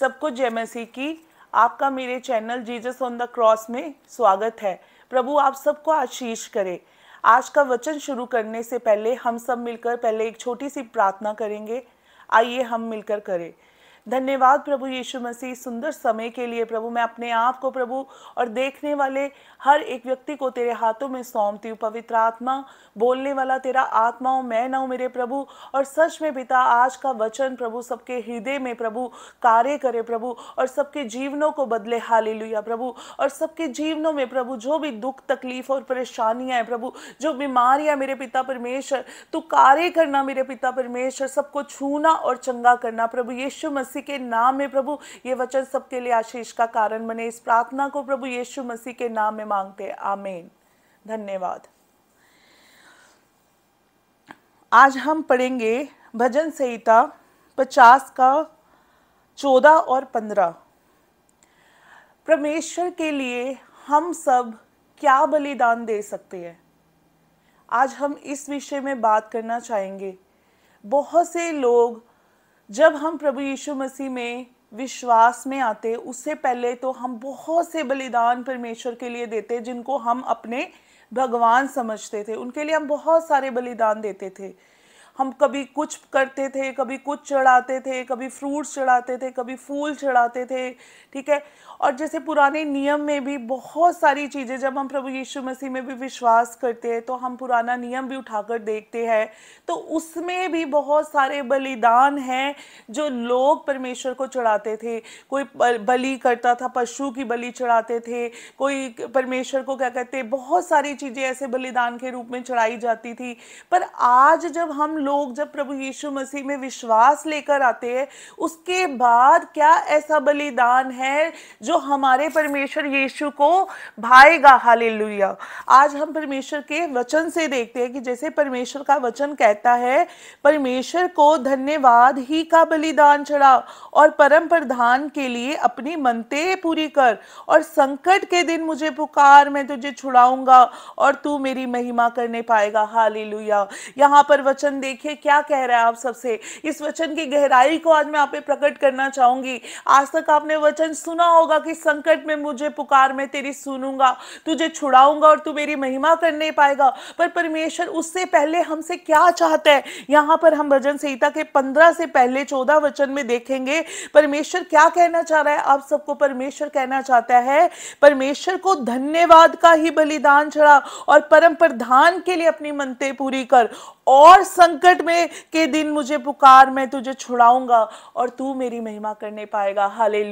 सबको जय मसीह की आपका मेरे channel Jesus on the cross में स्वागत है प्रभु आप सबको आशीष करे आज का वचन शुरू करने से पहले हम सब मिलकर पहले एक छोटी सी प्रार्थना करेंगे आइए हम मिलकर करें धन्यवाद प्रभु यीशु मसीह सुंदर समय के लिए प्रभु मैं अपने आप को प्रभु और देखने वाले हर एक व्यक्ति को तेरे हाथों में सौंपती हूँ पवित्र आत्मा बोलने वाला तेरा आत्मा हो मैं ना हूँ मेरे प्रभु और सच में पिता आज का वचन प्रभु सबके हृदय में प्रभु कार्य करे प्रभु और सबके जीवनों को बदले हाली प्रभु और सबके जीवनों में प्रभु जो भी दुख तकलीफ और परेशानियाँ हैं प्रभु जो बीमारियाँ मेरे पिता परमेश्वर तू कार्य करना मेरे पिता परमेश्वर सबको छूना और चंगा करना प्रभु यीशु मसीह मसीह के नाम में प्रभु ये वचन सबके लिए आशीष का कारण बने इस प्रार्थना को प्रभु यीशु मसीह के नाम में मांगते हैं आमेन धन्यवाद आज हम पढ़ेंगे भजन संहिता पचास का चौदह और पंद्रह परमेश्वर के लिए हम सब क्या बलिदान दे सकते हैं आज हम इस विषय में बात करना चाहेंगे बहुत से लोग जब हम प्रभु यीशु मसीह में विश्वास में आते उससे पहले तो हम बहुत से बलिदान परमेश्वर के लिए देते जिनको हम अपने भगवान समझते थे उनके लिए हम बहुत सारे बलिदान देते थे हम कभी कुछ करते थे कभी कुछ चढ़ाते थे कभी फ्रूट्स चढ़ाते थे कभी फूल चढ़ाते थे ठीक है और जैसे पुराने नियम में भी बहुत सारी चीज़ें जब हम प्रभु यीशु मसीह में भी विश्वास करते हैं तो हम पुराना नियम भी उठाकर देखते हैं तो उसमें भी बहुत सारे बलिदान हैं जो लोग परमेश्वर को चढ़ाते थे कोई बलि करता था पशु की बलि चढ़ाते थे कोई परमेश्वर को क्या कहते बहुत सारी चीज़ें ऐसे बलिदान के रूप में चढ़ाई जाती थी पर आज जब हम लोग जब प्रभु यीशु मसीह में विश्वास लेकर आते हैं उसके बाद क्या ऐसा बलिदान है जो हमारे परमेश्वर यीशु को भाएगा हालेलुया आज हम परमेश्वर के वचन से देखते हैं कि जैसे परमेश्वर का वचन कहता है परमेश्वर को धन्यवाद ही का बलिदान चढ़ा और परम प्रधान के लिए अपनी मनते पूरी कर और संकट के दिन मुझे पुकार मैं तुझे छुड़ाऊंगा और तू मेरी महिमा करने पाएगा हालेलुया यहाँ पर वचन देखिए क्या कह रहा है आप सबसे इस वचन की गहराई को आज मैं आप प्रकट करना चाहूंगी आज तक आपने वचन सुना होगा कहूंगा कि संकट में मुझे पुकार में तेरी सुनूंगा तुझे छुड़ाऊंगा और तू मेरी महिमा कर नहीं पाएगा पर परमेश्वर उससे पहले हमसे क्या चाहता है यहाँ पर हम भजन संहिता के पंद्रह से पहले चौदह वचन में देखेंगे परमेश्वर क्या कहना चाह रहा है आप सबको परमेश्वर कहना चाहता है परमेश्वर को धन्यवाद का ही बलिदान चढ़ा और परम प्रधान के लिए अपनी मनते पूरी कर और संकट में के दिन मुझे पुकार मैं तुझे छुड़ाऊंगा और तू मेरी महिमा करने पाएगा हाले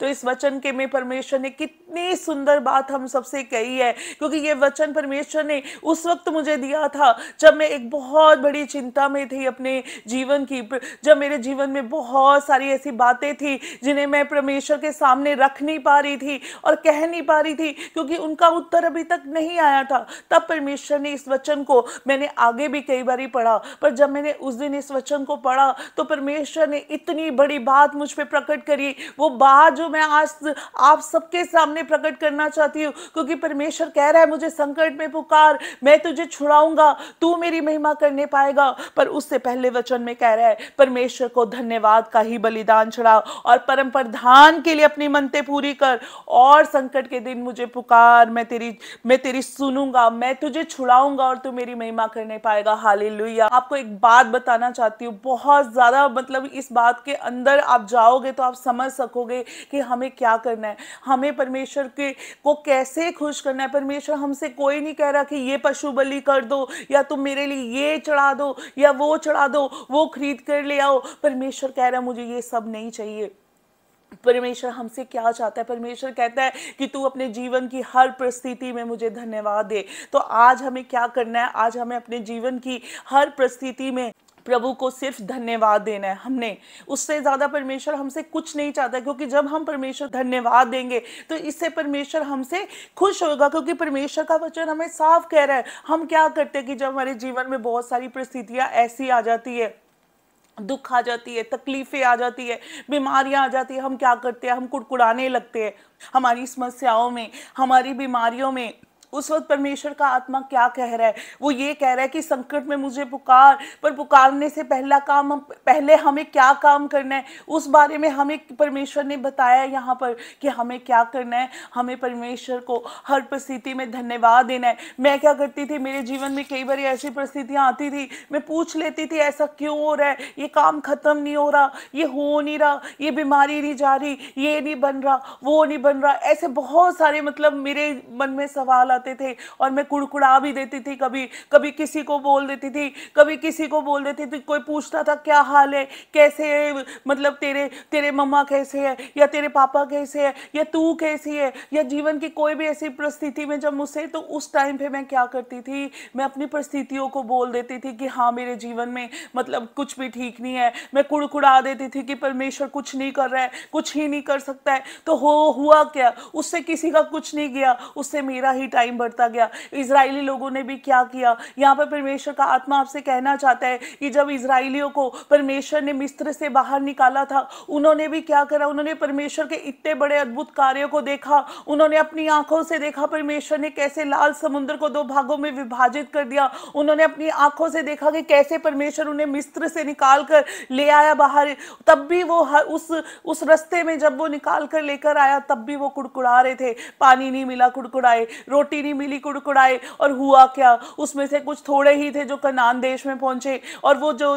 तो इस वचन के में परमेश्वर ने कितनी सुंदर बात हम सबसे कही है क्योंकि ये वचन परमेश्वर ने उस वक्त मुझे दिया था जब मैं एक बहुत बड़ी चिंता में थी अपने जीवन की जब मेरे जीवन में बहुत सारी ऐसी बातें थी जिन्हें मैं परमेश्वर के सामने रख नहीं पा रही थी और कह नहीं पा रही थी क्योंकि उनका उत्तर अभी तक नहीं आया था तब परमेश्वर ने इस वचन को मैंने आगे भी कही कई बार पढ़ा पर जब मैंने उस दिन इस वचन को पढ़ा तो परमेश्वर ने इतनी बड़ी बात मुझ पर प्रकट करी वो बात जो मैं आज आप सबके सामने प्रकट करना चाहती हूँ क्योंकि परमेश्वर कह रहा है मुझे संकट में पुकार मैं तुझे छुड़ाऊंगा तू मेरी महिमा करने पाएगा पर उससे पहले वचन में कह रहा है परमेश्वर को धन्यवाद का ही बलिदान छुड़ा और परम प्रधान के लिए अपनी मनते पूरी कर और संकट के दिन मुझे पुकार मैं तेरी मैं तेरी सुनूंगा मैं तुझे छुड़ाऊंगा और तू मेरी महिमा करने पाएगा हालेलुया आपको एक बात बताना चाहती हूँ बहुत ज़्यादा मतलब इस बात के अंदर आप जाओगे तो आप समझ सकोगे कि हमें क्या करना है हमें परमेश्वर के को कैसे खुश करना है परमेश्वर हमसे कोई नहीं कह रहा कि ये पशु बलि कर दो या तुम मेरे लिए ये चढ़ा दो या वो चढ़ा दो वो खरीद कर ले आओ परमेश्वर कह रहा मुझे ये सब नहीं चाहिए परमेश्वर हमसे क्या चाहता है परमेश्वर कहता है कि तू अपने जीवन की हर परिस्थिति में मुझे धन्यवाद दे तो आज हमें क्या करना है आज हमें अपने जीवन की हर परिस्थिति में प्रभु को सिर्फ धन्यवाद देना है हमने उससे ज़्यादा परमेश्वर हमसे कुछ नहीं चाहता क्योंकि जब हम परमेश्वर धन्यवाद देंगे तो इससे परमेश्वर हमसे खुश होगा क्योंकि परमेश्वर का वचन हमें साफ कह रहा है हम क्या करते हैं कि जब हमारे जीवन में बहुत सारी परिस्थितियाँ ऐसी आ जाती है दुख आ जाती है तकलीफ़ें आ जाती है बीमारियां आ जाती है हम क्या करते हैं हम कुड़कुड़ाने लगते हैं हमारी समस्याओं में हमारी बीमारियों में उस वक्त परमेश्वर का आत्मा क्या कह रहा है वो ये कह रहा है कि संकट में मुझे पुकार पर पुकारने से पहला काम हम पहले हमें क्या काम करना है उस बारे में हमें परमेश्वर ने बताया यहाँ पर कि हमें क्या करना है हमें परमेश्वर को हर परिस्थिति में धन्यवाद देना है मैं क्या करती थी मेरे जीवन में कई बार ऐसी परिस्थितियाँ आती थी मैं पूछ लेती थी ऐसा क्यों हो रहा है ये काम ख़त्म नहीं हो रहा ये हो नहीं रहा ये बीमारी नहीं जा रही ये नहीं बन रहा वो नहीं बन रहा ऐसे बहुत सारे मतलब मेरे मन में सवाल जाते थे और मैं कुड़कुड़ा भी देती थी कभी कभी किसी को बोल देती थी कभी किसी को बोल देती थी कोई पूछता था क्या हाल है कैसे है मतलब तेरे तेरे मम्मा कैसे है या तेरे पापा कैसे है या तू कैसी है या जीवन की कोई भी ऐसी परिस्थिति में जब मुझसे तो उस टाइम पे मैं क्या करती थी मैं अपनी परिस्थितियों को बोल देती थी कि हाँ मेरे जीवन में मतलब कुछ भी ठीक नहीं है मैं कुड़कुड़ा देती थी कि परमेश्वर कुछ नहीं कर रहा है कुछ ही नहीं कर सकता है तो हो हुआ क्या उससे किसी का कुछ नहीं गया उससे मेरा ही टाइम टाइम बढ़ता गया इसराइली लोगों ने भी क्या किया यहाँ पर परमेश्वर का आत्मा आपसे कहना चाहता है कि जब इसराइलियों को परमेश्वर ने मिस्र से बाहर निकाला था उन्होंने भी क्या करा उन्होंने परमेश्वर के इतने बड़े अद्भुत कार्यों को देखा उन्होंने अपनी आंखों से देखा परमेश्वर ने कैसे लाल समुद्र को दो भागों में विभाजित कर दिया उन्होंने अपनी आंखों से देखा कि कैसे परमेश्वर उन्हें मिस्र से निकाल कर ले आया बाहर तब भी वो उस उस रस्ते में जब वो निकाल कर लेकर आया तब भी वो कुड़कुड़ा रहे थे पानी नहीं मिला कुड़कुड़ाए रोटी टीनी मिली कुड़कुड़ाए और हुआ क्या उसमें से कुछ थोड़े ही थे जो कनान देश में पहुंचे और वो जो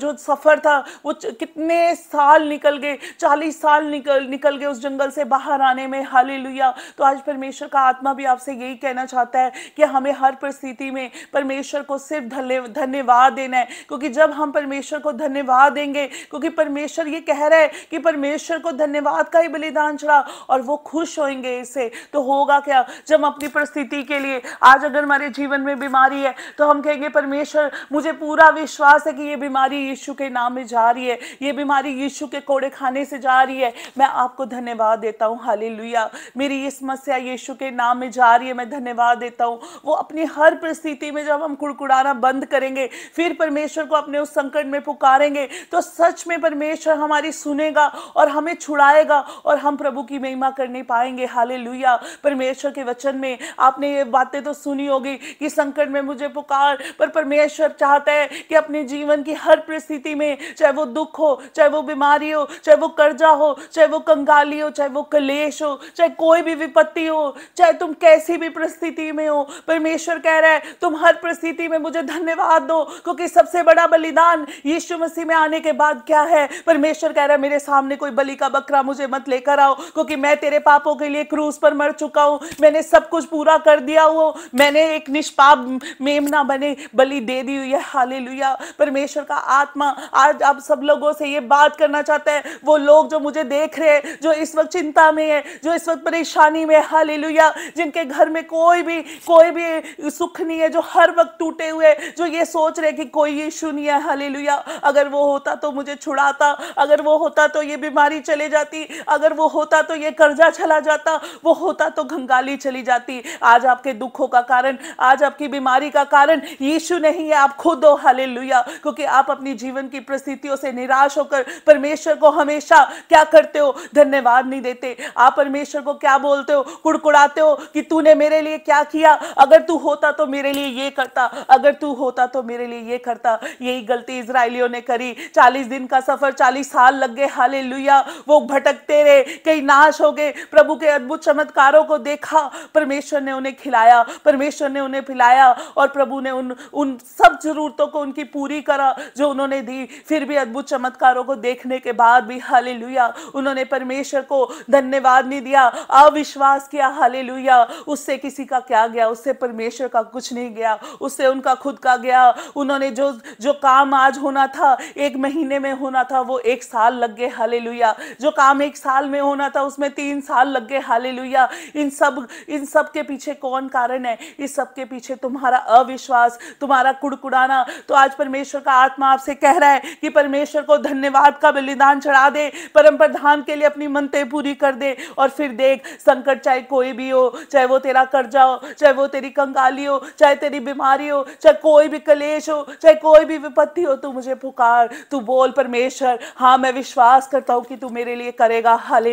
जो सफ़र था वो कितने साल निकल गए चालीस साल निकल निकल गए उस जंगल से बाहर आने में हाली तो आज परमेश्वर का आत्मा भी आपसे यही कहना चाहता है कि हमें हर परिस्थिति में परमेश्वर को सिर्फ धन्यवाद देना है क्योंकि जब हम परमेश्वर को धन्यवाद देंगे क्योंकि परमेश्वर ये कह रहा है कि परमेश्वर को धन्यवाद का ही बलिदान चढ़ा और वो खुश होंगे इससे तो होगा क्या जब अपनी परिस्थिति के लिए आज अगर हमारे जीवन में बीमारी है तो हम कहेंगे परमेश्वर मुझे पूरा विश्वास है कि ये बीमारी यीशु के नाम में जा रही है ये बीमारी यीशु के कोड़े खाने से जा रही है मैं आपको धन्यवाद देता हूँ हाली मेरी ये समस्या यीशु के नाम में जा रही है मैं धन्यवाद देता हूँ वो अपनी हर परिस्थिति में जब हम कुड़कुड़ाना बंद करेंगे फिर परमेश्वर को अपने उस संकट में पुकारेंगे तो सच में परमेश्वर हमारी सुनेगा और हमें छुड़ाएगा और हम प्रभु की महिमा करने पाएंगे हाले परमेश्वर के वचन में आपने ये बातें तो सुनी होगी कि संकट में मुझे पुकार पर परमेश्वर चाहता है कि अपने जीवन की हर परिस्थिति में चाहे वो दुख हो चाहे वो बीमारी हो चाहे वो कर्जा हो चाहे वो कंगाली हो चाहे वो कलेश हो चाहे कोई भी विपत्ति हो चाहे तुम कैसी भी परिस्थिति में हो परमेश्वर कह रहा है तुम हर परिस्थिति में मुझे धन्यवाद दो क्योंकि सबसे बड़ा बलिदान यीशु मसीह में आने के बाद क्या है परमेश्वर कह रहा है मेरे सामने कोई बलि का बकरा मुझे मत लेकर आओ क्योंकि मैं तेरे पापों के लिए क्रूज पर मर चुका हूं मैंने सब कुछ पूरा पूरा कर दिया वो मैंने एक निष्पाप मेमना बने बलि दे दी हुई है हाले परमेश्वर का आत्मा आज आप सब लोगों से ये बात करना चाहता है वो लोग जो मुझे देख रहे हैं जो इस वक्त चिंता में है जो इस वक्त परेशानी में है लुया जिनके घर में कोई भी कोई भी सुख नहीं है जो हर वक्त टूटे हुए जो ये सोच रहे कि कोई इशू नहीं है लुया अगर वो होता तो मुझे छुड़ाता अगर वो होता तो ये बीमारी चले जाती अगर वो होता तो ये कर्जा चला जाता वो होता तो घंगाली चली जाती आज आपके दुखों का कारण आज आपकी बीमारी का कारण यीशु नहीं है आप खुद हो हाले क्योंकि आप अपनी जीवन की परिस्थितियों से निराश होकर परमेश्वर को हमेशा क्या करते हो धन्यवाद नहीं देते आप परमेश्वर को क्या बोलते हो कुड़कुड़ाते हो कि तूने मेरे लिए क्या किया अगर तू होता तो मेरे लिए ये करता अगर तू होता तो मेरे लिए ये करता यही गलती इसराइलियों ने करी चालीस दिन का सफर चालीस साल लग गए हाले वो भटकते रहे कई नाश हो गए प्रभु के अद्भुत चमत्कारों को देखा परमेश्वर ने उन्हें खिलाया परमेश्वर ने उन्हें पिलाया और प्रभु ने उन उन सब जरूरतों को उनकी पूरी करा जो उन्होंने दी फिर भी अद्भुत चमत्कारों को देखने के बाद भी हाले उन्होंने परमेश्वर को धन्यवाद नहीं दिया अविश्वास किया हाले उससे किसी का क्या गया उससे परमेश्वर का कुछ नहीं गया उससे उनका खुद का गया उन्होंने जो जो काम आज होना था एक महीने में होना था वो एक साल लग गए हाले जो काम एक साल में होना था उसमें तीन साल लग गए हाले इन सब इन सब के इसके पीछे कौन कारण है इस सबके पीछे तुम्हारा अविश्वास तुम्हारा कुड़कुड़ाना तो आज परमेश्वर का आत्मा आपसे कह रहा है कि परमेश्वर को धन्यवाद का बलिदान चढ़ा दे परम प्रधान के लिए अपनी मनते पूरी कर दे और फिर देख संकट चाहे कोई भी हो चाहे वो तेरा कर्जा हो चाहे वो तेरी कंगाली हो चाहे तेरी बीमारी हो चाहे कोई भी कलेश हो चाहे कोई भी विपत्ति हो तू मुझे पुकार तू बोल परमेश्वर हाँ मैं विश्वास करता हूँ कि तू मेरे लिए करेगा हाले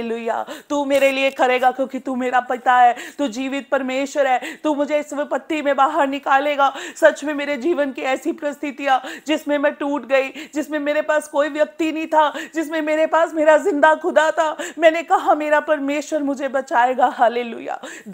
तू मेरे लिए करेगा क्योंकि तू मेरा पिता है तू जीवित पर परमेश्वर है तू मुझे इस विपत्ति में बाहर निकालेगा सच में मेरे जीवन की ऐसी परिस्थितियां जिसमें मैं टूट गई जिसमें मेरे पास कोई व्यक्ति नहीं था जिसमें मेरे पास मेरा जिंदा खुदा था मैंने कहा मेरा परमेश्वर मुझे बचाएगा हाले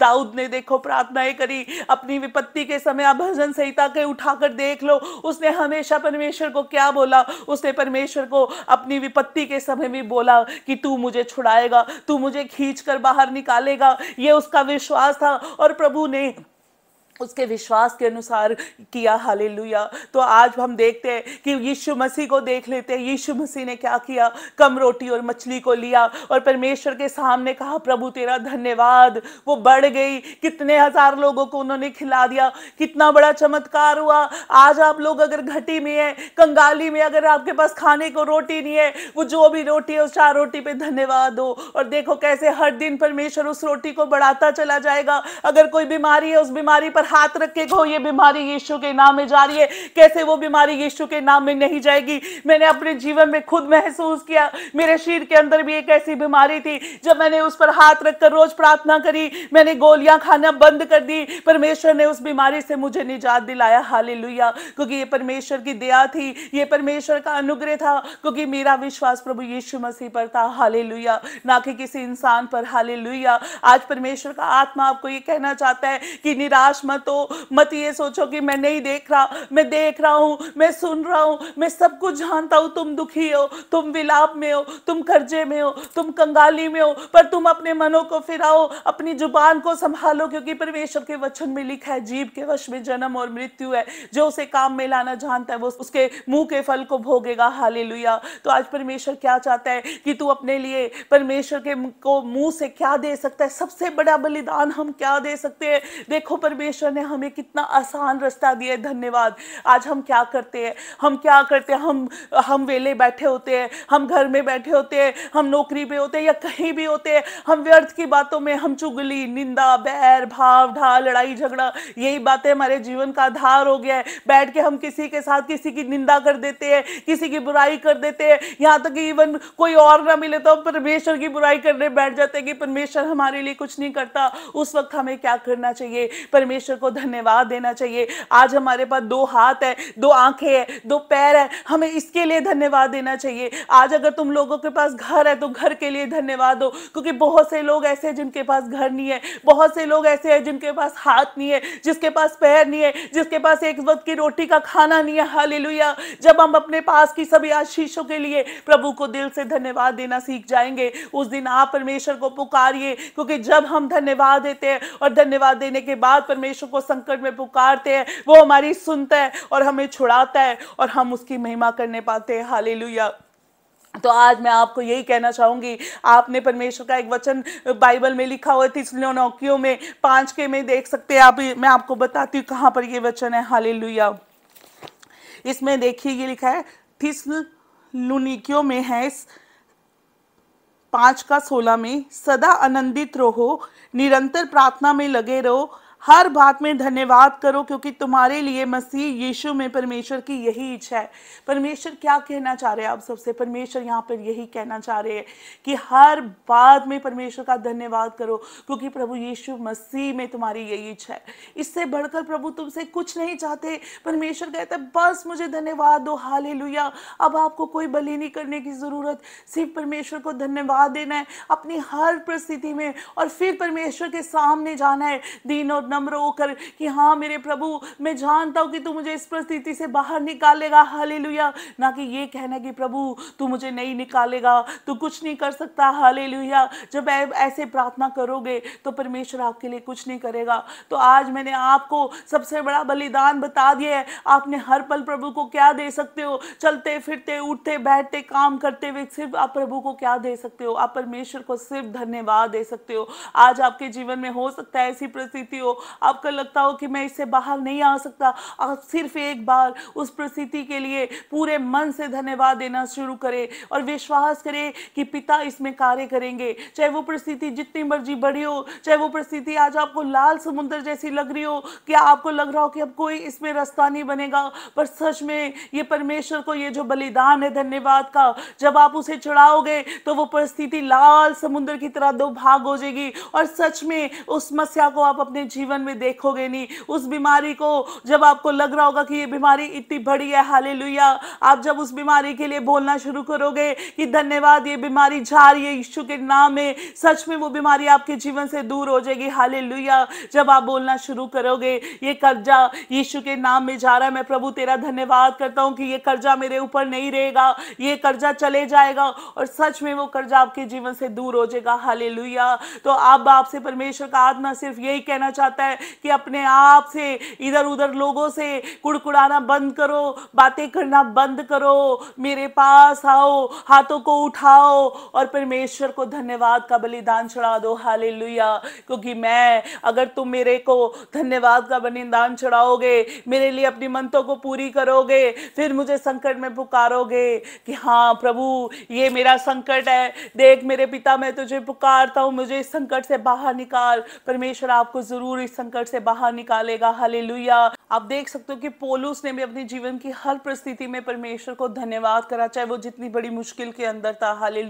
दाऊद ने देखो प्रार्थनाएं करी अपनी विपत्ति के समय आप भजन संहिता के उठाकर देख लो उसने हमेशा परमेश्वर को क्या बोला उसने परमेश्वर को अपनी विपत्ति के समय भी बोला कि तू मुझे छुड़ाएगा तू मुझे खींच कर बाहर निकालेगा ये उसका विश्वास था और प्रभु ने उसके विश्वास के अनुसार किया हालेलुया तो आज हम देखते हैं कि यीशु मसीह को देख लेते हैं यीशु मसीह ने क्या किया कम रोटी और मछली को लिया और परमेश्वर के सामने कहा प्रभु तेरा धन्यवाद वो बढ़ गई कितने हजार लोगों को उन्होंने खिला दिया कितना बड़ा चमत्कार हुआ आज आप लोग अगर घटी में है कंगाली में अगर आपके पास खाने को रोटी नहीं है वो जो भी रोटी है उस चार रोटी पे धन्यवाद हो और देखो कैसे हर दिन परमेश्वर उस रोटी को बढ़ाता चला जाएगा अगर कोई बीमारी है उस बीमारी पर हाथ कहो ये बीमारी यीशु के नाम में जा रही है कैसे वो बीमारी यीशु के नाम में नहीं जाएगी मैंने अपने जीवन में खुद महसूस किया मेरे शरीर के अंदर भी एक ऐसी बीमारी थी जब मैंने उस पर हाथ रखकर रोज प्रार्थना करी मैंने गोलियां खाना बंद कर दी परमेश्वर ने उस बीमारी से मुझे निजात दिलाया लुया क्योंकि ये परमेश्वर की दया थी ये परमेश्वर का अनुग्रह था क्योंकि मेरा विश्वास प्रभु यीशु मसीह पर था लुया ना कि किसी इंसान पर लुया आज परमेश्वर का आत्मा आपको ये कहना चाहता है कि निराश मत मत हाँ, हो मत ये सोचो कि मैं नहीं देख रहा मैं देख रहा हूँ मैं सुन रहा हूँ मैं सब कुछ जानता हूँ तुम दुखी हो तुम विलाप में हो तुम कर्जे में हो तुम कंगाली में हो पर तुम अपने मनों को फिराओ अपनी जुबान को संभालो क्योंकि परमेश्वर के वचन में लिखा है जीव के वश में जन्म और मृत्यु है जो उसे काम में लाना जानता है वो उसके मुंह के फल को भोगेगा हाले तो आज परमेश्वर क्या चाहता है कि तू अपने लिए परमेश्वर के को मुंह से क्या दे सकता है सबसे बड़ा बलिदान हम क्या दे सकते हैं देखो परमेश्वर परमेश्वर ने हमें कितना आसान रास्ता दिया है धन्यवाद आज हम क्या करते हैं हम क्या करते हैं हम हम वेले बैठे होते हैं हम घर में बैठे होते हैं हम नौकरी पे होते हैं या कहीं भी होते हैं हम व्यर्थ की बातों में हम चुगली निंदा बैर भाव ढा लड़ाई झगड़ा यही बातें हमारे जीवन का आधार हो गया है बैठ के हम किसी के साथ किसी की निंदा कर देते हैं किसी की बुराई कर देते हैं यहाँ तक कि इवन कोई और ना मिले तो हम परमेश्वर की बुराई करने बैठ जाते हैं कि परमेश्वर हमारे लिए कुछ नहीं करता उस वक्त हमें क्या करना चाहिए परमेश्वर परमेश्वर को धन्यवाद देना चाहिए आज हमारे पास दो हाथ है दो आंखें है दो पैर है हमें इसके लिए धन्यवाद देना चाहिए आज अगर तुम लोगों के पास घर है तो घर के लिए धन्यवाद दो क्योंकि बहुत से लोग ऐसे हैं जिनके पास घर नहीं है बहुत से लोग ऐसे हैं जिनके पास हाथ नहीं है जिसके पास पैर नहीं है जिसके पास एक वक्त की रोटी का खाना नहीं है हाल जब हम अपने पास की सभी आशीषों के लिए प्रभु को दिल से धन्यवाद देना सीख जाएंगे उस दिन आप परमेश्वर को पुकारिए क्योंकि जब हम धन्यवाद देते हैं और धन्यवाद देने के बाद परमेश्वर यीशु को संकट में पुकारते हैं वो हमारी सुनता है और हमें छुड़ाता है और हम उसकी महिमा करने पाते हैं हाली तो आज मैं आपको यही कहना चाहूंगी आपने परमेश्वर का एक वचन बाइबल में लिखा हुआ तीसरे नौकियों में पांच के में देख सकते हैं आप मैं आपको बताती हूँ कहाँ पर ये वचन है हालेलुया इसमें देखिए ये लिखा है थिस लुनिकियों में है इस पांच का सोलह में सदा आनंदित रहो निरंतर प्रार्थना में लगे रहो हर बात में धन्यवाद करो क्योंकि तुम्हारे लिए मसीह यीशु में परमेश्वर की यही इच्छा है परमेश्वर क्या कहना चाह रहे हैं आप सबसे परमेश्वर यहाँ पर यही कहना चाह रहे हैं कि हर बात में परमेश्वर का धन्यवाद करो क्योंकि प्रभु यीशु मसीह में तुम्हारी यही इच्छा है इससे बढ़कर प्रभु तुमसे कुछ नहीं चाहते परमेश्वर कहते बस मुझे धन्यवाद दो हाल अब आपको कोई बलि नहीं करने की ज़रूरत सिर्फ परमेश्वर को धन्यवाद देना है अपनी हर परिस्थिति में और फिर परमेश्वर के सामने जाना है दिन और नम्र होकर कि हाँ मेरे प्रभु मैं जानता हूँ कि तू मुझे इस परिस्थिति से बाहर निकालेगा हाले ना कि ये कहना कि प्रभु तू मुझे नहीं निकालेगा तू कुछ नहीं कर सकता हाले जब ऐसे प्रार्थना करोगे तो परमेश्वर आपके लिए कुछ नहीं करेगा तो आज मैंने आपको सबसे बड़ा बलिदान बता दिया है आपने हर पल प्रभु को क्या दे सकते हो चलते फिरते उठते बैठते काम करते हुए सिर्फ आप प्रभु को क्या दे सकते हो आप परमेश्वर को सिर्फ धन्यवाद दे सकते हो आज आपके जीवन में हो सकता है ऐसी परिस्थिति हो आपका लगता हो कि मैं इससे बाहर नहीं आ सकता आप सिर्फ एक बार उस परिस्थिति के लिए पूरे मन से धन्यवाद देना शुरू करें और विश्वास करें कि पिता इसमें कार्य करेंगे चाहे वो परिस्थिति जितनी मर्जी बड़ी हो चाहे वो परिस्थिति आज आपको लाल समुद्र जैसी लग रही हो क्या आपको लग रहा हो कि अब कोई इसमें रास्ता नहीं बनेगा पर सच में ये परमेश्वर को ये जो बलिदान है धन्यवाद का जब आप उसे चढ़ाओगे तो वो परिस्थिति लाल समुद्र की तरह दो भाग हो जाएगी और सच में उस समस्या को आप अपने जीवन जीवन में देखोगे नहीं उस बीमारी को जब आपको लग रहा होगा कि ये बीमारी इतनी बड़ी है हाले आप जब उस बीमारी के लिए बोलना शुरू करोगे कि धन्यवाद ये बीमारी जा रही है ईश्व के नाम में सच में वो बीमारी आपके जीवन से दूर हो जाएगी हाले जब आप बोलना शुरू करोगे ये कर्जा यीशु के नाम में जा रहा है मैं प्रभु तेरा धन्यवाद करता हूँ कि ये कर्जा मेरे ऊपर नहीं रहेगा ये कर्जा चले जाएगा और सच में वो कर्जा आपके जीवन से दूर हो जाएगा हाले तो आप बाप से परमेश्वर का आत्मा सिर्फ यही कहना चाहता जाता है कि अपने आप से इधर उधर लोगों से कुड़कुड़ाना बंद करो बातें करना बंद करो मेरे पास आओ हाथों को उठाओ और परमेश्वर को धन्यवाद का बलिदान चढ़ा दो हाले क्योंकि मैं अगर तुम मेरे को धन्यवाद का बलिदान चढ़ाओगे मेरे लिए अपनी मनतों को पूरी करोगे फिर मुझे संकट में पुकारोगे कि हाँ प्रभु ये मेरा संकट है देख मेरे पिता मैं तुझे पुकारता हूँ मुझे इस संकट से बाहर निकाल परमेश्वर आपको ज़रूर इस संकट से बाहर निकालेगा हाले आप देख सकते हो कि पोलूस ने भी अपने जीवन की हर परिस्थिति में परमेश्वर को धन्यवाद करा चाहे वो जितनी बड़ी मुश्किल के अंदर था हाले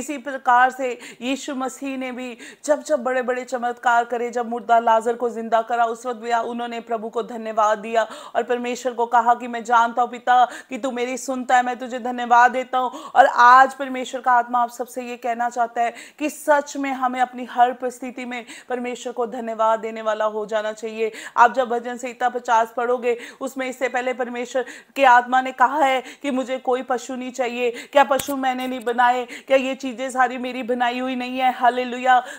इसी प्रकार से यीशु मसीह ने भी जब जब बड़े बड़े चमत्कार करे जब मुर्दा लाजर को जिंदा करा उस वक्त भी उन्होंने प्रभु को धन्यवाद दिया और परमेश्वर को कहा कि मैं जानता हूँ पिता कि तू मेरी सुनता है मैं तुझे धन्यवाद देता हूँ और आज परमेश्वर का आत्मा आप सबसे ये कहना चाहता है कि सच में हमें अपनी हर परिस्थिति में परमेश्वर को धन्यवाद देना देने वाला हो जाना चाहिए आप जब भजन संहिता पचास पढ़ोगे उसमें इससे पहले परमेश्वर के आत्मा ने कहा है कि मुझे कोई पशु नहीं चाहिए क्या पशु मैंने नहीं बनाए क्या ये चीज़ें सारी मेरी बनाई हुई नहीं है हाले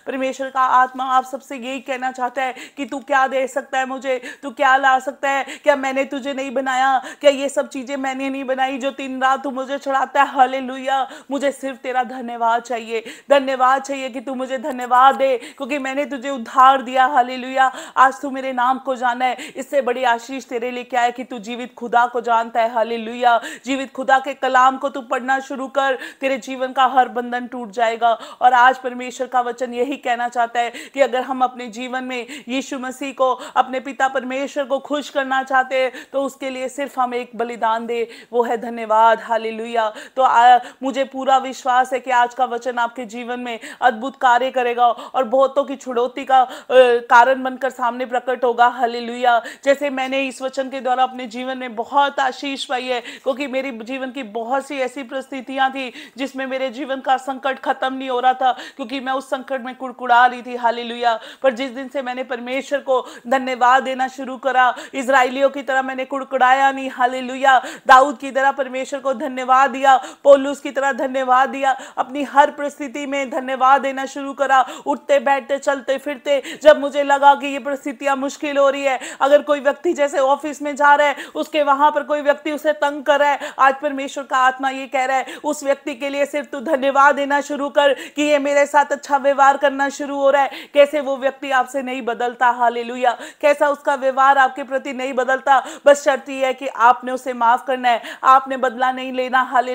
परमेश्वर का आत्मा आप सबसे यही कहना चाहता है कि तू क्या दे सकता है मुझे तू क्या ला सकता है क्या मैंने तुझे नहीं बनाया क्या ये सब चीज़ें मैंने नहीं बनाई जो तीन रात तू मुझे चढ़ाता है हाले मुझे सिर्फ तेरा धन्यवाद चाहिए धन्यवाद चाहिए कि तू मुझे धन्यवाद दे क्योंकि मैंने तुझे उद्धार दिया हाले हालेलुया आज तू मेरे नाम को जाना है इससे बड़ी आशीष तेरे लिए क्या है कि तू जीवित खुदा को जानता है हालेलुया जीवित खुदा के कलाम को तू पढ़ना शुरू कर तेरे जीवन का हर बंधन टूट जाएगा और आज परमेश्वर का वचन यही कहना चाहता है कि अगर हम अपने जीवन में यीशु मसीह को अपने पिता परमेश्वर को खुश करना चाहते हैं तो उसके लिए सिर्फ हम एक बलिदान दे वो है धन्यवाद हालेलुया तो आ, मुझे पूरा विश्वास है कि आज का वचन आपके जीवन में अद्भुत कार्य करेगा और बहुतों की छुड़ौती का कारण कारण बनकर सामने प्रकट होगा हलेलुया जैसे मैंने इस वचन के द्वारा अपने जीवन में बहुत आशीष पाई है क्योंकि मेरे जीवन की बहुत सी ऐसी परिस्थितियां थी जिसमें मेरे जीवन का संकट खत्म नहीं हो रहा था क्योंकि मैं उस संकट में कुड़कुड़ा रही थी हालेलुया पर जिस दिन से मैंने परमेश्वर को धन्यवाद देना शुरू करा इसराइलियों की तरह मैंने कुड़कुड़ाया नहीं हालेलुया दाऊद की तरह परमेश्वर को धन्यवाद दिया पोलूस की तरह धन्यवाद दिया अपनी हर परिस्थिति में धन्यवाद देना शुरू करा उठते बैठते चलते फिरते जब मुझे लगा दबा के ये परिस्थितियां मुश्किल हो रही है अगर कोई व्यक्ति जैसे ऑफिस में जा रहा है उसके वहां पर कोई व्यक्ति उसे तंग कर रहा है आज परमेश्वर का आत्मा ये कह रहा है उस व्यक्ति के लिए सिर्फ तू धन्यवाद देना शुरू कर कि ये मेरे साथ अच्छा व्यवहार करना शुरू हो रहा है कैसे वो व्यक्ति आपसे नहीं बदलता हाल कैसा उसका व्यवहार आपके प्रति नहीं बदलता बस शर्त यह है कि आपने उसे माफ करना है आपने बदला नहीं लेना हाल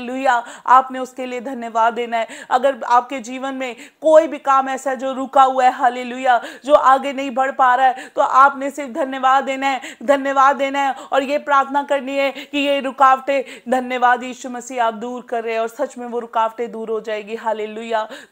आपने उसके लिए धन्यवाद देना है अगर आपके जीवन में कोई भी काम ऐसा जो रुका हुआ है हाल जो आगे नहीं नहीं बढ़ पा रहा है तो आपने सिर्फ धन्यवाद देना है धन्यवाद देना है और ये प्रार्थना करनी है कि ये रुकावटें धन्यवाद यीशु मसीह आप दूर कर रहे हैं और सच में वो रुकावटें दूर हो जाएगी हाले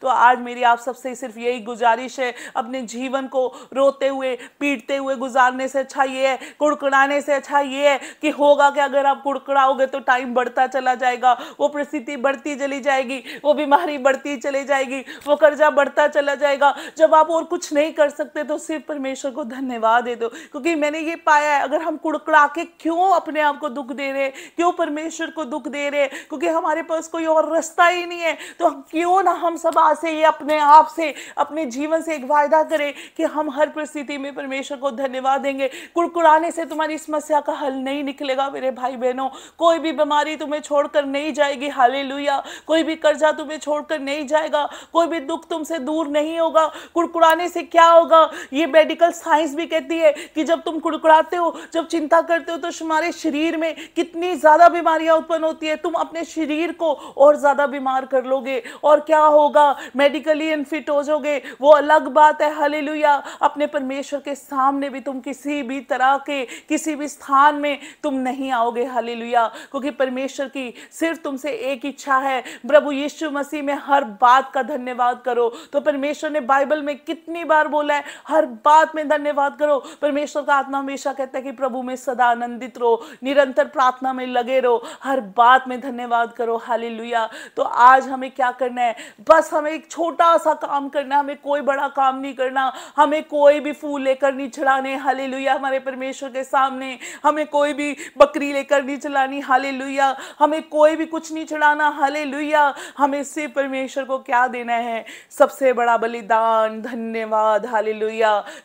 तो आज मेरी आप सबसे सिर्फ यही गुजारिश है अपने जीवन को रोते हुए पीटते हुए गुजारने से अच्छा ये है कुड़कुड़ाने से अच्छा ये है कि होगा कि अगर आप कुड़कुड़ाओगे तो टाइम बढ़ता चला जाएगा वो परिस्थिति बढ़ती चली जाएगी वो बीमारी बढ़ती चली जाएगी वो कर्जा बढ़ता चला जाएगा जब आप और कुछ नहीं कर सकते तो सिर्फ परमेश्वर को धन्यवाद दे दो क्योंकि मैंने ये पाया है अगर हम कुड़कुड़ा के क्यों अपने आप को दुख दे रहे क्यों परमेश्वर को दुख दे रहे क्योंकि हमारे पास कोई और रास्ता ही नहीं है तो क्यों ना हम सब आज से ये अपने आप से अपने जीवन से एक वायदा करें कि हम हर परिस्थिति में परमेश्वर को धन्यवाद देंगे कुड़कुड़ाने से तुम्हारी समस्या का हल नहीं निकलेगा मेरे भाई बहनों कोई भी बीमारी तुम्हें छोड़कर नहीं जाएगी हाले कोई भी कर्जा तुम्हें छोड़कर नहीं जाएगा कोई भी दुख तुमसे दूर नहीं होगा कुड़कुड़ाने से क्या होगा ये मेडिकल साइंस भी कहती है कि जब तुम कुड़कुड़ाते हो जब चिंता करते हो तो तुम्हारे शरीर में कितनी ज़्यादा बीमारियां उत्पन्न होती है तुम अपने शरीर को और ज़्यादा बीमार कर लोगे और क्या होगा मेडिकली अनफिट हो जाओगे वो अलग बात है हले अपने परमेश्वर के सामने भी तुम किसी भी तरह के किसी भी स्थान में तुम नहीं आओगे हले क्योंकि परमेश्वर की सिर्फ तुमसे एक इच्छा है प्रभु यीशु मसीह में हर बात का धन्यवाद करो तो परमेश्वर ने बाइबल में कितनी बार बोला है हर बात बात में धन्यवाद करो परमेश्वर का आत्मा हमेशा कहता है कि प्रभु में सदा आनंदित रहो निरंतर प्रार्थना में लगे रहो हर बात में धन्यवाद करो हाली तो आज हमें क्या करना है बस हमें एक छोटा सा काम करना है हमें कोई बड़ा काम नहीं करना हमें कोई भी फूल लेकर नहीं चढ़ाने लुया हमारे परमेश्वर के सामने हमें कोई भी बकरी लेकर नहीं चलानी हाले हमें कोई भी कुछ नहीं चढ़ाना हाले हमें सिर्फ परमेश्वर को क्या देना है सबसे बड़ा बलिदान धन्यवाद हाली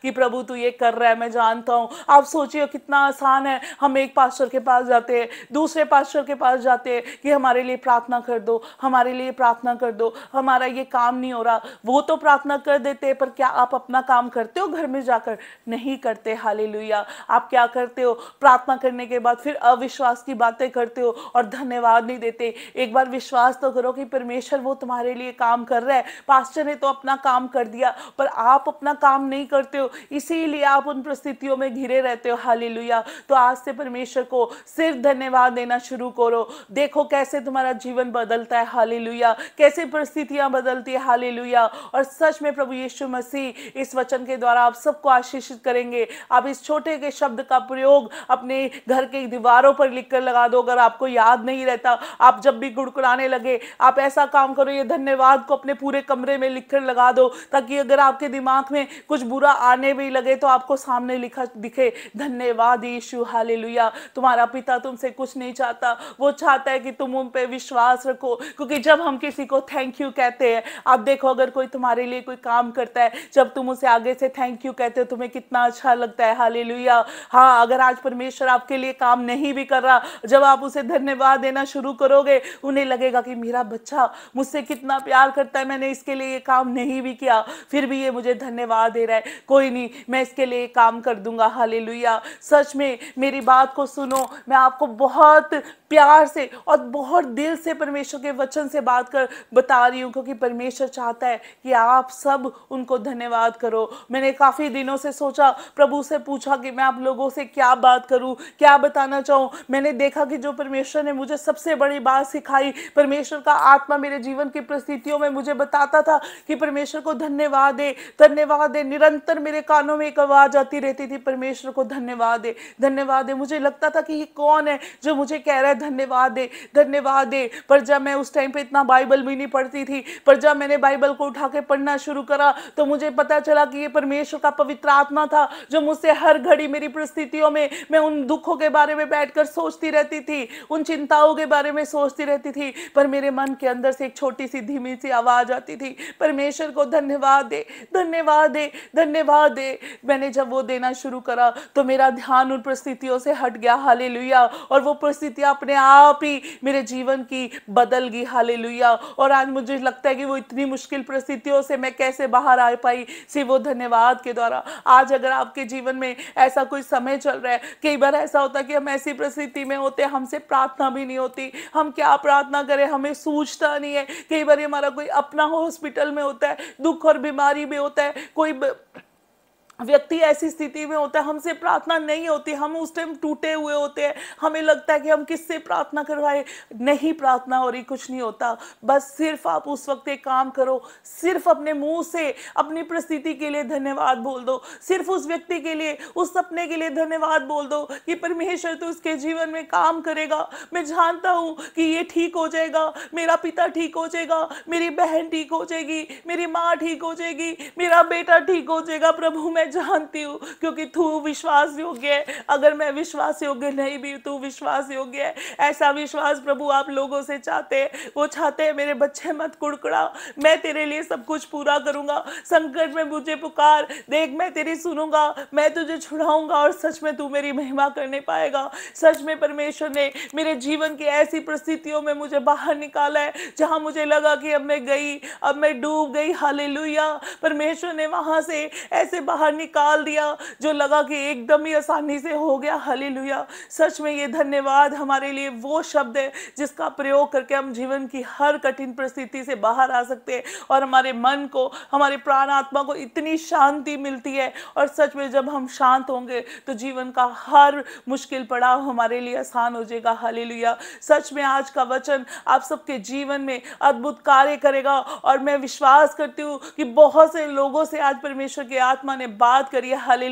कि प्रभु तू ये कर रहा है मैं जानता हूँ आप सोचिए कितना आसान है हम एक पास्टर के पास जाते हैं दूसरे पास्टर के पास जाते हैं कि हमारे लिए प्रार्थना कर दो हमारे लिए प्रार्थना कर दो हमारा ये काम नहीं हो रहा वो तो प्रार्थना कर देते पर क्या आप अपना काम करते हो घर में जाकर नहीं करते हाले आप क्या करते हो प्रार्थना करने के बाद फिर अविश्वास की बातें करते हो और धन्यवाद नहीं देते एक बार विश्वास तो करो कि परमेश्वर वो तुम्हारे लिए काम कर रहा है पास्टर ने तो अपना काम कर दिया पर आप अपना काम नहीं करते हो हो इसीलिए आप उन परिस्थितियों में घिरे रहते हो हाली तो आज से परमेश्वर को सिर्फ धन्यवाद देना शुरू करो देखो कैसे तुम्हारा जीवन बदलता है हाली कैसे परिस्थितियां बदलती है हाली और सच में प्रभु यीशु मसीह इस वचन के द्वारा आप सबको आशीषित करेंगे आप इस छोटे के शब्द का प्रयोग अपने घर के दीवारों पर लिख कर लगा दो अगर आपको याद नहीं रहता आप जब भी गुड़कुड़ाने लगे आप ऐसा काम करो ये धन्यवाद को अपने पूरे कमरे में लिख कर लगा दो ताकि अगर आपके दिमाग में कुछ बुरा आ गाने भी लगे तो आपको सामने लिखा दिखे धन्यवाद यीशु हाले तुम्हारा पिता तुमसे कुछ नहीं चाहता वो चाहता है कि तुम उन पर विश्वास रखो क्योंकि जब हम किसी को थैंक यू कहते हैं आप देखो अगर कोई तुम्हारे लिए कोई काम करता है जब तुम उसे आगे से थैंक यू कहते हो तुम्हें कितना अच्छा लगता है हाले लुया हाँ अगर आज परमेश्वर आपके लिए काम नहीं भी कर रहा जब आप उसे धन्यवाद देना शुरू करोगे उन्हें लगेगा कि मेरा बच्चा मुझसे कितना प्यार करता है मैंने इसके लिए ये काम नहीं भी किया फिर भी ये मुझे धन्यवाद दे रहा है कोई कोई नहीं मैं इसके लिए काम कर दूंगा हाले सच में मेरी बात को सुनो मैं आपको बहुत प्यार से और बहुत दिल से परमेश्वर के वचन से बात कर बता रही हूँ क्योंकि परमेश्वर चाहता है कि आप सब उनको धन्यवाद करो मैंने काफ़ी दिनों से सोचा प्रभु से पूछा कि मैं आप लोगों से क्या बात करूँ क्या बताना चाहूँ मैंने देखा कि जो परमेश्वर ने मुझे सबसे बड़ी बात सिखाई परमेश्वर का आत्मा मेरे जीवन की परिस्थितियों में मुझे बताता था कि परमेश्वर को धन्यवाद दे धन्यवाद दे निरंतर मेरे कानों में एक आवाज़ आती रहती थी परमेश्वर को धन्यवाद दे धन्यवाद दे मुझे लगता था कि ये कौन है जो मुझे कह रहा है धन्यवाद दे धन्यवाद दे पर जब मैं उस टाइम पे इतना बाइबल भी नहीं पढ़ती थी पर जब मैंने बाइबल को उठा के पढ़ना शुरू करा तो मुझे पता चला कि ये परमेश्वर का पवित्र आत्मा था जो मुझसे हर घड़ी मेरी परिस्थितियों में मैं उन दुखों के बारे में बैठ सोचती रहती थी उन चिंताओं के बारे में सोचती रहती थी पर मेरे मन के अंदर से एक छोटी सी धीमी सी आवाज़ आती थी परमेश्वर को धन्यवाद दे धन्यवाद दे धन्यवाद दे मैंने जब वो देना शुरू करा तो मेरा ध्यान उन परिस्थितियों से हट गया हाले और वो परिस्थितियाँ अपने आप ही मेरे जीवन की बदल गई हाले और आज मुझे लगता है कि वो इतनी मुश्किल परिस्थितियों से मैं कैसे बाहर आ पाई सिर्फ वो धन्यवाद के द्वारा आज अगर आपके जीवन में ऐसा कोई समय चल रहा है कई बार ऐसा होता है कि हम ऐसी परिस्थिति में होते हमसे प्रार्थना भी नहीं होती हम क्या प्रार्थना करें हमें सूझता नहीं है कई बार हमारा कोई अपना हॉस्पिटल में होता है दुख और बीमारी भी होता है कोई ब... व्यक्ति ऐसी स्थिति में होता है हमसे प्रार्थना नहीं होती हम उस टाइम टूटे हुए होते हैं हमें लगता है कि हम किससे प्रार्थना करवाए नहीं प्रार्थना हो रही कुछ नहीं होता बस सिर्फ आप उस वक्त एक काम करो सिर्फ अपने मुंह से अपनी परिस्थिति के लिए धन्यवाद बोल दो सिर्फ उस व्यक्ति के लिए उस सपने के लिए धन्यवाद बोल दो कि परमेश्वर तो उसके जीवन में काम करेगा मैं जानता हूँ कि ये ठीक हो जाएगा मेरा पिता ठीक हो जाएगा मेरी बहन ठीक हो जाएगी मेरी माँ ठीक हो जाएगी मेरा बेटा ठीक हो जाएगा प्रभु मैं मैं जानती हूँ क्योंकि तू विश्वास योग्य है अगर मैं विश्वास योग्य नहीं भी तू विश्वास योग्य है ऐसा विश्वास प्रभु आप लोगों से चाहते हैं वो चाहते हैं मेरे बच्चे मत कुड़कुड़ा मैं तेरे लिए सब कुछ पूरा करूँगा संकट में मुझे पुकार देख मैं तेरी सुनूंगा मैं तुझे छुड़ाऊंगा और सच में तू मेरी महिमा करने पाएगा सच में परमेश्वर ने मेरे जीवन की ऐसी परिस्थितियों में मुझे बाहर निकाला है जहाँ मुझे लगा कि अब मैं गई अब मैं डूब गई हाले परमेश्वर ने वहाँ से ऐसे बाहर निकाल दिया जो लगा कि एकदम ही आसानी से हो गया हले सच में ये धन्यवाद हमारे लिए वो शब्द है जिसका प्रयोग करके हम जीवन की हर कठिन परिस्थिति से बाहर आ सकते हैं और हमारे मन को हमारे प्राण आत्मा को इतनी शांति मिलती है और सच में जब हम शांत होंगे तो जीवन का हर मुश्किल पड़ाव हमारे लिए आसान हो जाएगा हाले सच में आज का वचन आप सबके जीवन में अद्भुत कार्य करेगा और मैं विश्वास करती हूँ कि बहुत से लोगों से आज परमेश्वर की आत्मा ने बात करिए हले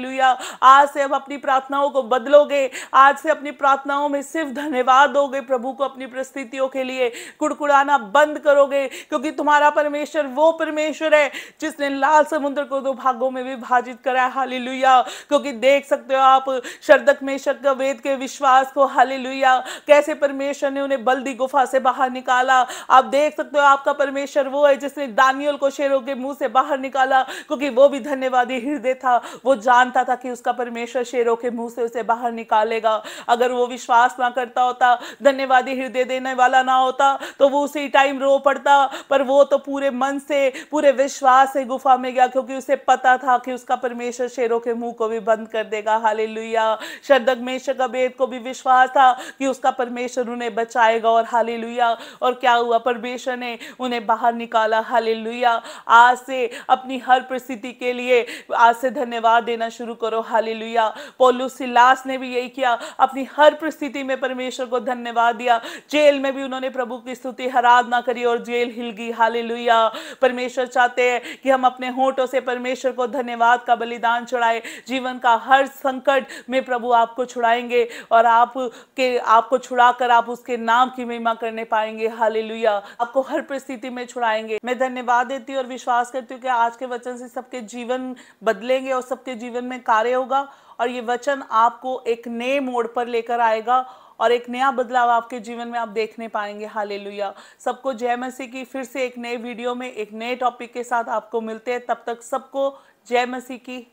आज से हम अपनी प्रार्थनाओं को बदलोगे आज से अपनी प्रार्थनाओं में सिर्फ धन्यवाद दोगे प्रभु को अपनी परिस्थितियों के लिए कुड़कुड़ाना बंद करोगे क्योंकि तुम्हारा परमेश्वर वो परमेश्वर है जिसने लाल समुद्र को दो भागों में विभाजित करा है क्योंकि देख सकते हो आप शरदक में शक वेद के विश्वास को हालेलुया कैसे परमेश्वर ने उन्हें बल्दी गुफा से बाहर निकाला आप देख सकते हो आपका परमेश्वर वो है जिसने दानियल को शेरों के मुंह से बाहर निकाला क्योंकि वो भी धन्यवादी हृदय था वो जानता था कि उसका परमेश्वर शेरों के मुंह से उसे बाहर निकालेगा अगर वो विश्वास ना करता होता धन्यवादी हृदय देने वाला ना होता तो वो उसी टाइम रो पड़ता पर वो तो पूरे मन से पूरे विश्वास से गुफा में गया क्योंकि उसे पता था कि उसका परमेश्वर शेरों के मुंह को भी बंद कर देगा हाले लुया शदक में शकबेद को भी विश्वास था कि उसका परमेश्वर उन्हें बचाएगा और हाले और क्या हुआ परमेश्वर ने उन्हें बाहर निकाला हाले आज से अपनी हर परिस्थिति के लिए आज से धन्यवाद देना शुरू करो हाली लुया पोलू ने भी यही किया अपनी हर परिस्थिति में परमेश्वर को धन्यवाद दिया जेल में भी उन्होंने प्रभु की स्तुति आराधना करी और जेल हिल गई हाली परमेश्वर चाहते हैं कि हम अपने होठों से परमेश्वर को धन्यवाद का बलिदान चढ़ाए जीवन का हर संकट में प्रभु आपको छुड़ाएंगे और आप के आपको छुड़ाकर आप उसके नाम की महिमा करने पाएंगे हाली लुया आपको हर परिस्थिति में छुड़ाएंगे मैं धन्यवाद देती हूँ और विश्वास करती हूँ कि आज के वचन से सबके जीवन बदलेंगे करेंगे और सबके जीवन में कार्य होगा और ये वचन आपको एक नए मोड़ पर लेकर आएगा और एक नया बदलाव आपके जीवन में आप देखने पाएंगे हाले सबको जय मसीह की फिर से एक नए वीडियो में एक नए टॉपिक के साथ आपको मिलते हैं तब तक सबको जय मसीह की